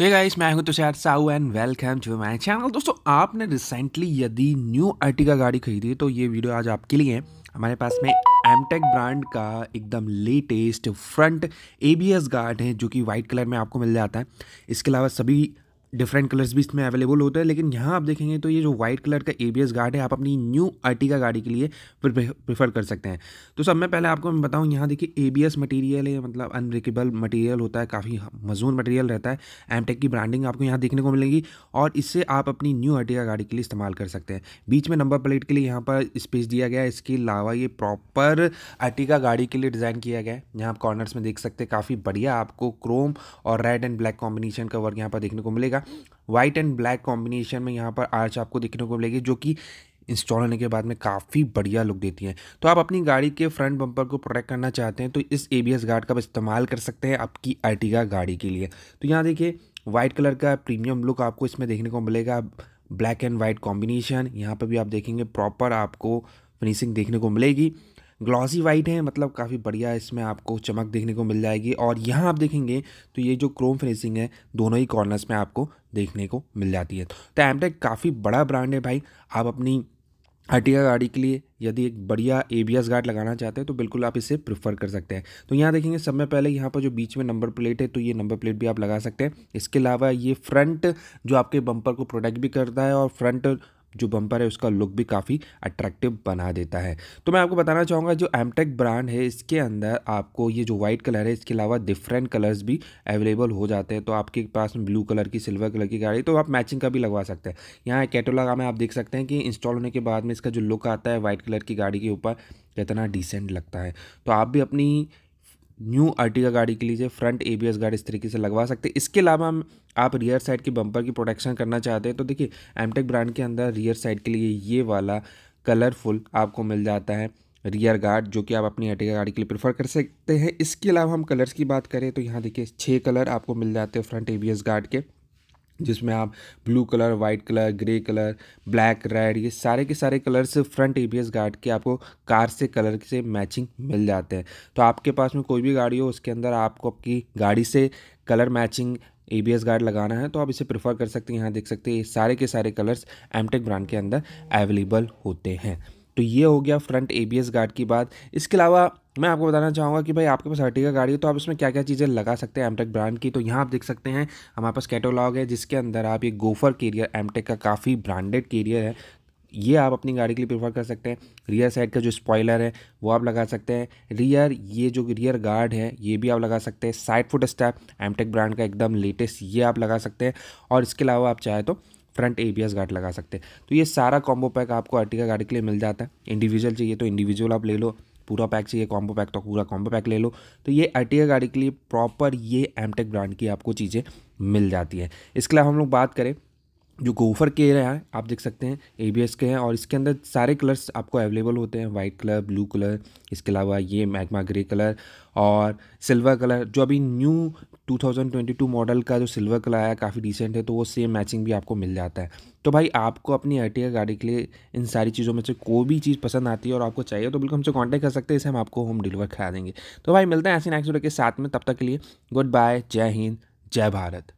हे guys मैं हूं Tushar Sahu and welcome to my channel दोस्तों आपने रिसेंटली यदि न्यू का गाड़ी खरीदी तो ये वीडियो आज आपके लिए है हमारे पास में एमटेक ब्रांड का एकदम लेटेस्ट फ्रंट एबीएस गार्ड है जो कि वाइट कलर में आपको मिल जाता है इसके अलावा सभी डिफरेंट कलर्स भी इसमें अवेलेबल होते हैं लेकिन यहाँ आप देखेंगे तो ये जो व्हाइट कलर का ए गार्ड है आप अपनी न्यू अर्टिगा गाड़ी के लिए प्रेफर कर सकते हैं तो सब मैं पहले आपको मैं बताऊँ यहाँ देखिए ए मटेरियल है मतलब अनब्रेकेबल मटेरियल होता है काफ़ी मजून मटेरियल रहता है एमटेक की ब्रांडिंग आपको यहाँ देखने को मिलेगी और इससे आप अपनी न्यू का गाड़ी के लिए इस्तेमाल कर सकते हैं बीच में नंबर प्लेट के लिए यहाँ पर स्पेस दिया गया है इसके अलावा ये प्रॉपर अर्टिका गाड़ी के लिए डिज़ाइन किया गया है यहाँ आप कॉर्नर्स में देख सकते हैं काफ़ी बढ़िया आपको क्रोम और रेड एंड ब्लैक कॉम्बिनेशन का वर्क यहाँ पर देखने को मिलेगा जाएगा वाइट एंड ब्लैक कॉम्बिनेशन में यहाँ पर आर्च आपको देखने को मिलेगी जो कि इंस्टॉल होने के बाद में काफ़ी बढ़िया लुक देती है तो आप अपनी गाड़ी के फ्रंट बम्पर को प्रोटेक्ट करना चाहते हैं तो इस ए गार्ड का इस्तेमाल कर सकते हैं आपकी अर्टिगा गाड़ी के लिए तो यहाँ देखिए वाइट कलर का प्रीमियम लुक आपको इसमें देखने को मिलेगा ब्लैक एंड वाइट कॉम्बिनेशन यहाँ पर भी आप देखेंगे प्रॉपर आपको फिनिशिंग देखने को मिलेगी ग्लॉसी वाइट है मतलब काफ़ी बढ़िया इसमें आपको चमक देखने को मिल जाएगी और यहाँ आप देखेंगे तो ये जो क्रोम फिनिशिंग है दोनों ही कॉर्नर्स में आपको देखने को मिल जाती है तो एमटेक काफ़ी बड़ा ब्रांड है भाई आप अपनी हटिया गाड़ी के लिए यदि एक बढ़िया ए बी गार्ड लगाना चाहते हैं तो बिल्कुल आप इसे प्रिफर कर सकते हैं तो यहाँ देखेंगे सब में पहले यहाँ पर जो बीच में नंबर प्लेट है तो ये नंबर प्लेट भी आप लगा सकते हैं इसके अलावा ये फ्रंट जो आपके बम्पर को प्रोटेक्ट भी करता है और फ्रंट जो बम्पर है उसका लुक भी काफ़ी अट्रैक्टिव बना देता है तो मैं आपको बताना चाहूँगा जो एमटेक ब्रांड है इसके अंदर आपको ये जो वाइट कलर है इसके अलावा डिफरेंट कलर्स भी अवेलेबल हो जाते हैं तो आपके पास ब्लू कलर की सिल्वर कलर की गाड़ी तो आप मैचिंग का भी लगवा सकते हैं यहाँ कैटोलॉग में आप देख सकते हैं कि इंस्टॉल होने के बाद में इसका जो लुक आता है वाइट कलर की गाड़ी के ऊपर कितना डिसेंट लगता है तो आप भी अपनी न्यू आर्टिका गाड़ी के लिए फ्रंट एबीएस गार्ड इस तरीके से लगवा सकते हैं इसके अलावा हम आप रियर साइड की बम्पर की प्रोटेक्शन करना चाहते हैं तो देखिए एमटेक ब्रांड के अंदर रियर साइड के लिए ये वाला कलरफुल आपको मिल जाता है रियर गार्ड जो कि आप अपनी अर्टिका गाड़ी के लिए प्रेफर कर सकते हैं इसके अलावा हम कलर्स की बात करें तो यहाँ देखिए छः कलर आपको मिल जाते हैं फ्रंट एबीएस गार्ड के जिसमें आप blue colour white colour grey colour black red ये सारे के सारे कलर्स फ्रंट एबीएस गार्ड के आपको कार से कलर से मैचिंग मिल जाते हैं तो आपके पास में कोई भी गाड़ी हो उसके अंदर आपको आपकी गाड़ी से colour matching A B S guard लगाना है तो आप इसे प्रेफर कर सकते हैं यहाँ देख सकते हैं ये सारे के सारे कलर्स एमटेक ब्रांड के अंदर अवेलेबल होते हैं तो ये हो गया फ्रंट एबीएस गार्ड की बात इसके अलावा मैं आपको बताना चाहूँगा कि भाई आपके पास का गाड़ी है तो आप इसमें क्या क्या चीज़ें लगा सकते हैं एमटेक ब्रांड की तो यहाँ आप देख सकते हैं हमारे पास कैटोलॉग है जिसके अंदर आप ये गोफर केरियर एमटेक का काफ़ी ब्रांडेड केरियर है ये आप अपनी गाड़ी के लिए प्रेफर कर सकते हैं रियर साइड का जो स्पॉयलर है वो आप लगा सकते हैं रियर ये जो रियर गार्ड है ये भी आप लगा सकते हैं side foot step Amtech brand का एकदम लेटेस्ट ये आप लगा सकते हैं और इसके अलावा आप चाहे तो फ्रंट एबीएस गार्ड लगा सकते हैं तो ये सारा कॉम्बो पैक आपको अर्टिका गाड़ी के लिए मिल जाता है इंडिविजुअल चाहिए तो इंडिविजुअल आप ले लो पूरा पैक चाहिए कॉम्बो पैक तो पूरा कॉम्बो पैक ले लो तो ये अर्टिका गाड़ी के लिए प्रॉपर ये एमटेक ब्रांड की आपको चीज़ें मिल जाती है इसके अलावा हम लोग बात करें जो गोफर के हैं आप देख सकते हैं ए के हैं और इसके अंदर सारे कलर्स आपको अवेलेबल होते हैं वाइट कलर ब्लू कलर इसके अलावा ये मैगमा ग्रे कलर और सिल्वर कलर जो अभी न्यू 2022 मॉडल का जो सिल्वर कलर आया काफ़ी डिसेंट है तो वो सेम मैचिंग भी आपको मिल जाता है तो भाई आपको अपनी अर्टिगा गाड़ी के लिए इन सारी चीज़ों में से कोई भी चीज़ पसंद आती है और आपको चाहिए तो बिल्कुल हमसे कॉन्टैक्ट कर सकते हैं इसे हम आपको होम डिलीवर करा देंगे तो भाई मिलते हैं ऐसे नेक्स्ट वीडियो के साथ में तब तक के लिए गुड बाय जय हिंद जय भारत